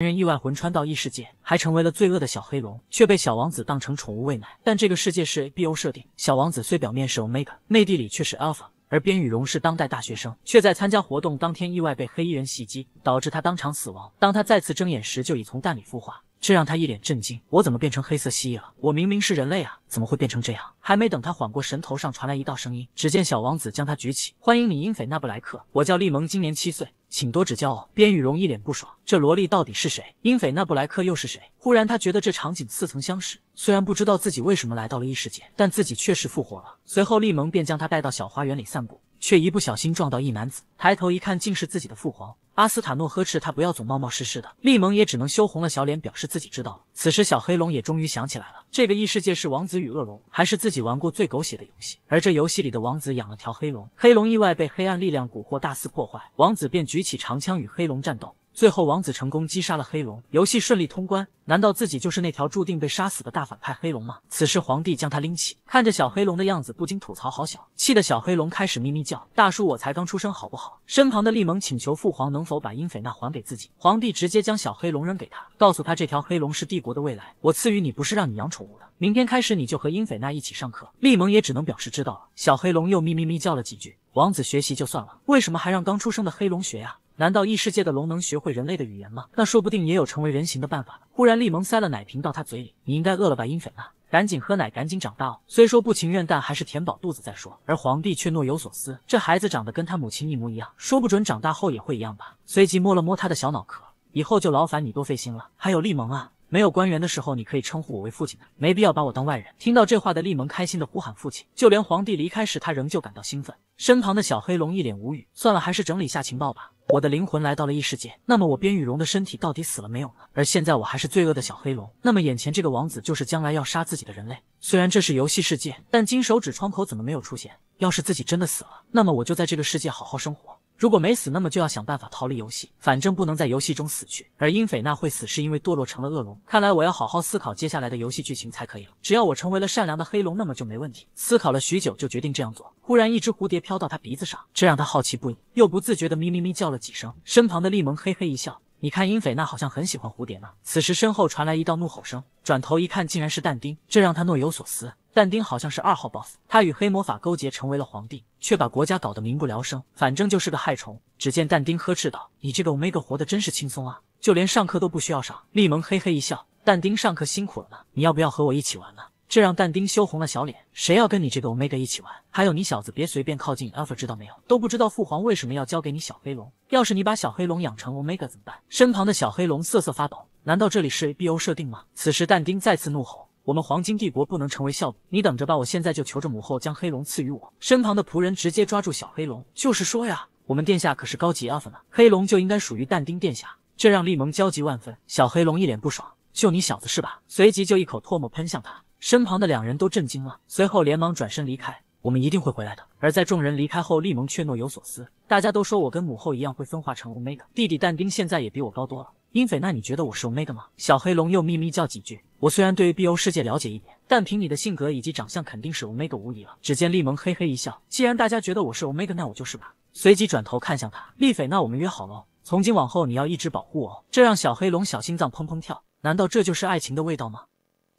男人意外魂穿到异世界，还成为了罪恶的小黑龙，却被小王子当成宠物喂奶。但这个世界是 ABO 设定，小王子虽表面是 Omega，内地里却是 Alpha。而边雨荣是当代大学生，却在参加活动当天意外被黑衣人袭击，导致他当场死亡。当他再次睁眼时，就已从蛋里孵化。这让他一脸震惊，我怎么变成黑色蜥蜴了？我明明是人类啊，怎么会变成这样？还没等他缓过神，头上传来一道声音。只见小王子将他举起，欢迎你，英菲纳布莱克。我叫利蒙，今年七岁，请多指教哦。边雨荣一脸不爽，这萝莉到底是谁？英菲纳布莱克又是谁？忽然他觉得这场景似曾相识，虽然不知道自己为什么来到了异世界，但自己确实复活了。随后利蒙便将他带到小花园里散步。却一不小心撞到一男子，抬头一看，竟是自己的父皇阿斯塔诺，呵斥他不要总冒冒失失的。利蒙也只能羞红了小脸，表示自己知道了。此时小黑龙也终于想起来了，这个异世界是王子与恶龙，还是自己玩过最狗血的游戏？而这游戏里的王子养了条黑龙，黑龙意外被黑暗力量蛊惑，大肆破坏，王子便举起长枪与黑龙战斗。最后，王子成功击杀了黑龙，游戏顺利通关。难道自己就是那条注定被杀死的大反派黑龙吗？此时，皇帝将他拎起，看着小黑龙的样子，不禁吐槽：“好小！”气得小黑龙开始咪咪叫：“大叔，我才刚出生，好不好？”身旁的利蒙请求父皇能否把英菲娜还给自己。皇帝直接将小黑龙扔给他，告诉他：“这条黑龙是帝国的未来，我赐予你，不是让你养宠物的。明天开始，你就和英菲娜一起上课。”利蒙也只能表示知道了。小黑龙又咪咪咪叫了几句。王子学习就算了，为什么还让刚出生的黑龙学呀？难道异世界的龙能学会人类的语言吗？那说不定也有成为人形的办法。忽然，利蒙塞了奶瓶到他嘴里，你应该饿了吧，英菲娜，赶紧喝奶，赶紧长大。虽说不情愿，但还是填饱肚子再说。而皇帝却若有所思，这孩子长得跟他母亲一模一样，说不准长大后也会一样吧。随即摸了摸他的小脑壳，以后就劳烦你多费心了。还有利蒙啊，没有官员的时候，你可以称呼我为父亲，的，没必要把我当外人。听到这话的利蒙开心的呼喊父亲，就连皇帝离开时，他仍旧感到兴奋。身旁的小黑龙一脸无语，算了，还是整理下情报吧。我的灵魂来到了异世界，那么我边羽绒的身体到底死了没有呢？而现在我还是罪恶的小黑龙，那么眼前这个王子就是将来要杀自己的人类。虽然这是游戏世界，但金手指窗口怎么没有出现？要是自己真的死了，那么我就在这个世界好好生活。如果没死，那么就要想办法逃离游戏，反正不能在游戏中死去。而英菲娜会死，是因为堕落成了恶龙。看来我要好好思考接下来的游戏剧情才可以了。只要我成为了善良的黑龙，那么就没问题。思考了许久，就决定这样做。忽然，一只蝴蝶飘到他鼻子上，这让他好奇不已，又不自觉地咪咪咪叫了几声。身旁的利蒙嘿嘿一笑：“你看，英菲娜好像很喜欢蝴蝶呢。”此时，身后传来一道怒吼声，转头一看，竟然是但丁，这让他若有所思。但丁好像是二号 BOSS，他与黑魔法勾结，成为了皇帝。却把国家搞得民不聊生，反正就是个害虫。只见但丁呵斥道：“你这个 omega 活的真是轻松啊，就连上课都不需要上。”利蒙嘿嘿一笑：“但丁上课辛苦了呢，你要不要和我一起玩呢？”这让但丁羞红了小脸：“谁要跟你这个 omega 一起玩？还有你小子别随便靠近 alpha 知道没有？都不知道父皇为什么要交给你小黑龙？要是你把小黑龙养成 omega 怎么办？”身旁的小黑龙瑟瑟发抖：“难道这里是 A B O 设定吗？”此时但丁再次怒吼。我们黄金帝国不能成为笑柄，你等着吧！我现在就求着母后将黑龙赐予我。身旁的仆人直接抓住小黑龙，就是说呀，我们殿下可是高级 alpha 呢，黑龙就应该属于但丁殿下，这让利蒙焦急万分。小黑龙一脸不爽，就你小子是吧？随即就一口唾沫喷向他。身旁的两人都震惊了，随后连忙转身离开。我们一定会回来的。而在众人离开后，利蒙却若有所思。大家都说我跟母后一样会分化成 Omega，弟弟但丁现在也比我高多了。英菲，那你觉得我是 Omega 吗？小黑龙又咪咪叫几句。我虽然对于 BO 世界了解一点，但凭你的性格以及长相，肯定是 Omega 无疑了。只见利蒙嘿嘿一笑，既然大家觉得我是 Omega，那我就是吧。随即转头看向他，利斐，那我们约好喽，从今往后你要一直保护我。这让小黑龙小心脏砰砰跳，难道这就是爱情的味道吗？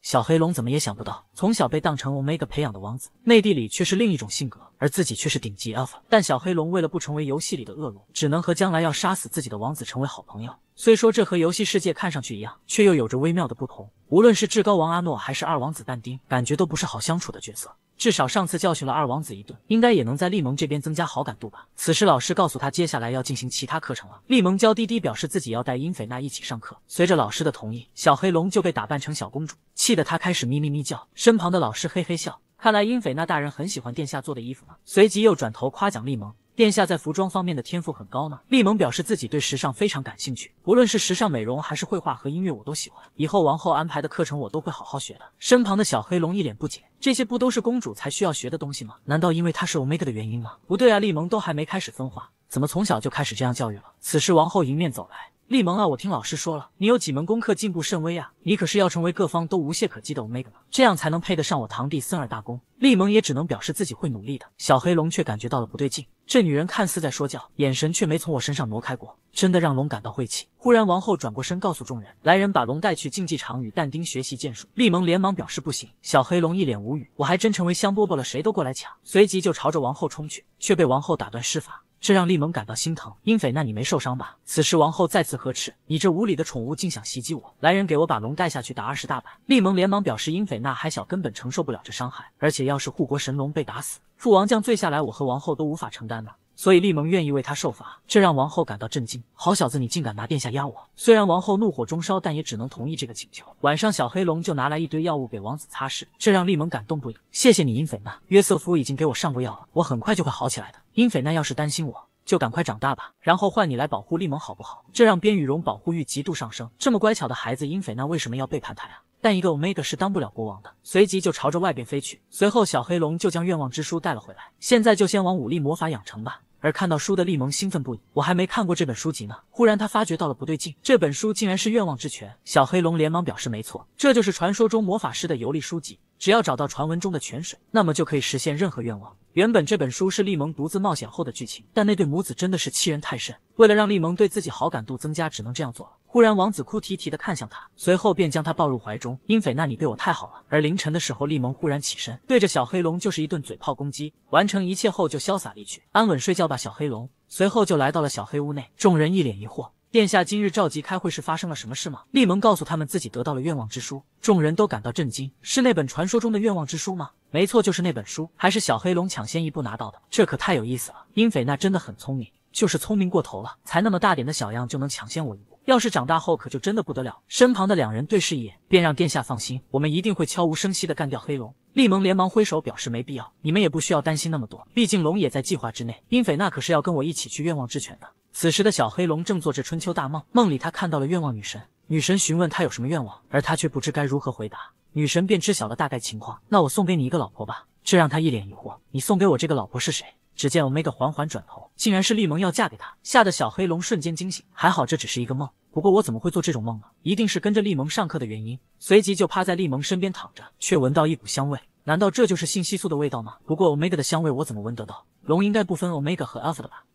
小黑龙怎么也想不到，从小被当成 Omega 培养的王子，内地里却是另一种性格，而自己却是顶级 Alpha。但小黑龙为了不成为游戏里的恶龙，只能和将来要杀死自己的王子成为好朋友。虽说这和游戏世界看上去一样，却又有着微妙的不同。无论是至高王阿诺还是二王子但丁，感觉都不是好相处的角色。至少上次教训了二王子一顿，应该也能在利蒙这边增加好感度吧。此时老师告诉他，接下来要进行其他课程了。利蒙娇滴滴表示自己要带英菲娜一起上课。随着老师的同意，小黑龙就被打扮成小公主，气得他开始咪咪咪叫。身旁的老师嘿嘿笑，看来英菲娜大人很喜欢殿下做的衣服呢。随即又转头夸奖利蒙。殿下在服装方面的天赋很高呢。利蒙表示自己对时尚非常感兴趣，无论是时尚美容还是绘画和音乐，我都喜欢。以后王后安排的课程我都会好好学的。身旁的小黑龙一脸不解：这些不都是公主才需要学的东西吗？难道因为她是欧 g a 的原因吗？不对啊，利蒙都还没开始分化，怎么从小就开始这样教育了？此时王后迎面走来。利蒙啊，我听老师说了，你有几门功课进步甚微啊！你可是要成为各方都无懈可击的 Omega，这样才能配得上我堂弟森尔大公。利蒙也只能表示自己会努力的。小黑龙却感觉到了不对劲，这女人看似在说教，眼神却没从我身上挪开过，真的让龙感到晦气。忽然，王后转过身，告诉众人：“来人，把龙带去竞技场与但丁学习剑术。”利蒙连忙表示不行。小黑龙一脸无语，我还真成为香饽饽了，谁都过来抢。随即就朝着王后冲去，却被王后打断施法。这让利蒙感到心疼。英菲娜，你没受伤吧？此时王后再次呵斥：“你这无礼的宠物，竟想袭击我！来人，给我把龙带下去打二十大板！”利蒙连忙表示：“英菲娜还小，根本承受不了这伤害。而且要是护国神龙被打死，父王降罪下来，我和王后都无法承担呢。”所以利蒙愿意为他受罚，这让王后感到震惊。好小子，你竟敢拿殿下压我！虽然王后怒火中烧，但也只能同意这个请求。晚上，小黑龙就拿来一堆药物给王子擦拭，这让利蒙感动不已。谢谢你，英菲娜。约瑟夫已经给我上过药了，我很快就会好起来的。英菲娜，要是担心我，就赶快长大吧，然后换你来保护利蒙，好不好？这让边羽绒保护欲极度上升。这么乖巧的孩子，英菲娜为什么要背叛他呀？但一个 Omega 是当不了国王的。随即就朝着外边飞去。随后，小黑龙就将愿望之书带了回来。现在就先往武力魔法养成吧。而看到书的利蒙兴奋不已，我还没看过这本书籍呢。忽然他发觉到了不对劲，这本书竟然是愿望之泉。小黑龙连忙表示没错，这就是传说中魔法师的游历书籍。只要找到传闻中的泉水，那么就可以实现任何愿望。原本这本书是利蒙独自冒险后的剧情，但那对母子真的是欺人太甚。为了让利蒙对自己好感度增加，只能这样做。了。忽然，王子哭啼啼的看向他，随后便将他抱入怀中。英菲，那你对我太好了。而凌晨的时候，利蒙忽然起身，对着小黑龙就是一顿嘴炮攻击。完成一切后，就潇洒离去，安稳睡觉吧，小黑龙。随后就来到了小黑屋内，众人一脸疑惑。殿下今日召集开会是发生了什么事吗？利蒙告诉他们自己得到了愿望之书，众人都感到震惊。是那本传说中的愿望之书吗？没错，就是那本书，还是小黑龙抢先一步拿到的。这可太有意思了！英菲娜真的很聪明，就是聪明过头了，才那么大点的小样就能抢先我一步。要是长大后可就真的不得了。身旁的两人对视一眼，便让殿下放心，我们一定会悄无声息的干掉黑龙。利蒙连忙挥手表示没必要，你们也不需要担心那么多，毕竟龙也在计划之内。英菲娜可是要跟我一起去愿望之泉的。此时的小黑龙正做着春秋大梦，梦里他看到了愿望女神，女神询问他有什么愿望，而他却不知该如何回答，女神便知晓了大概情况。那我送给你一个老婆吧，这让他一脸疑惑。你送给我这个老婆是谁？只见 Omega 缓缓转头，竟然是利蒙要嫁给他，吓得小黑龙瞬间惊醒。还好这只是一个梦，不过我怎么会做这种梦呢？一定是跟着利蒙上课的原因。随即就趴在利蒙身边躺着，却闻到一股香味，难道这就是信息素的味道吗？不过 Omega 的香味我怎么闻得到？龙应该不分 Omega 和 Alpha 的吧？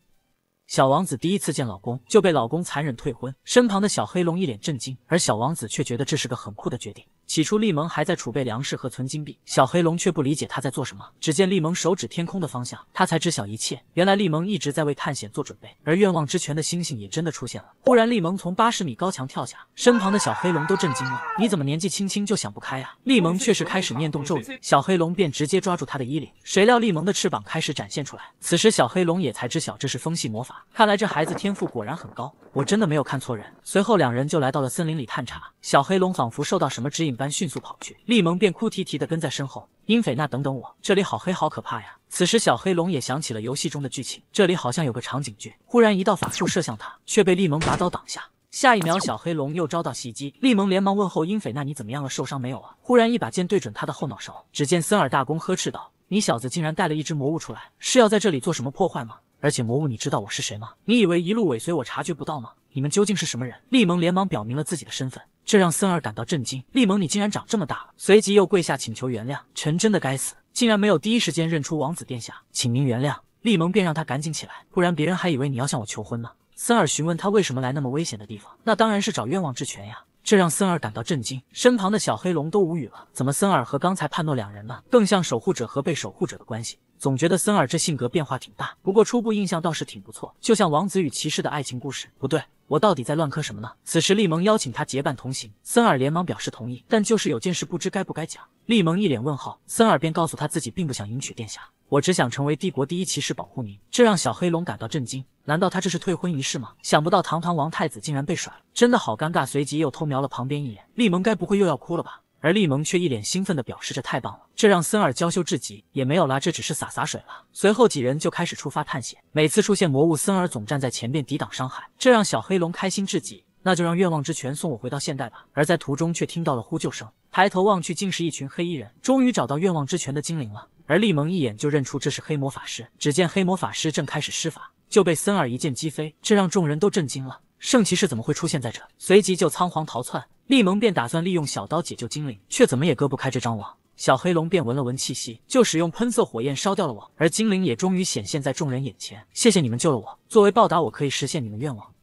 小王子第一次见老公，就被老公残忍退婚。身旁的小黑龙一脸震惊，而小王子却觉得这是个很酷的决定。起初，利蒙还在储备粮食和存金币，小黑龙却不理解他在做什么。只见利蒙手指天空的方向，他才知晓一切。原来，利蒙一直在为探险做准备，而愿望之泉的星星也真的出现了。忽然，利蒙从八十米高墙跳下，身旁的小黑龙都震惊了：“你怎么年纪轻轻就想不开啊？”利蒙却是开始念动咒语，小黑龙便直接抓住他的衣领。谁料，利蒙的翅膀开始展现出来。此时，小黑龙也才知晓这是风系魔法。看来这孩子天赋果然很高，我真的没有看错人。随后，两人就来到了森林里探查。小黑龙仿佛受到什么指引。般迅速跑去，利蒙便哭啼啼的跟在身后。英斐娜，等等我，这里好黑，好可怕呀！此时小黑龙也想起了游戏中的剧情，这里好像有个场景剧。忽然一道法术射向他，却被利蒙拔刀挡下。下一秒小黑龙又遭到袭击，利蒙连忙问候英斐娜：“你怎么样了？受伤没有啊？”忽然一把剑对准他的后脑勺，只见森尔大公呵斥道：“你小子竟然带了一只魔物出来，是要在这里做什么破坏吗？而且魔物，你知道我是谁吗？你以为一路尾随我察觉不到吗？你们究竟是什么人？”利蒙连忙表明了自己的身份。这让森儿感到震惊，利蒙，你竟然长这么大了！随即又跪下请求原谅，臣真的该死，竟然没有第一时间认出王子殿下，请您原谅。利蒙便让他赶紧起来，不然别人还以为你要向我求婚呢。森儿询问他为什么来那么危险的地方，那当然是找愿望之泉呀。这让森儿感到震惊，身旁的小黑龙都无语了，怎么森儿和刚才判诺两人呢？更像守护者和被守护者的关系，总觉得森儿这性格变化挺大，不过初步印象倒是挺不错，就像王子与骑士的爱情故事。不对。我到底在乱磕什么呢？此时利蒙邀请他结伴同行，森尔连忙表示同意，但就是有件事不知该不该讲。利蒙一脸问号，森尔便告诉他自己并不想迎娶殿下，我只想成为帝国第一骑士保护您。这让小黑龙感到震惊，难道他这是退婚仪式吗？想不到堂堂王太子竟然被甩了，真的好尴尬。随即又偷瞄了旁边一眼，利蒙该不会又要哭了吧？而利蒙却一脸兴奋地表示着太棒了，这让森尔娇羞至极。也没有啦，这只是洒洒水了。随后几人就开始出发探险。每次出现魔物，森尔总站在前边抵挡伤害，这让小黑龙开心至极。那就让愿望之泉送我回到现代吧。而在途中却听到了呼救声，抬头望去，竟是一群黑衣人。终于找到愿望之泉的精灵了。而利蒙一眼就认出这是黑魔法师。只见黑魔法师正开始施法，就被森尔一剑击飞，这让众人都震惊了。圣骑士怎么会出现在这？随即就仓皇逃窜。利蒙便打算利用小刀解救精灵，却怎么也割不开这张网。小黑龙便闻了闻气息，就使用喷射火焰烧掉了网，而精灵也终于显现在众人眼前。谢谢你们救了我，作为报答，我可以实现你们愿望。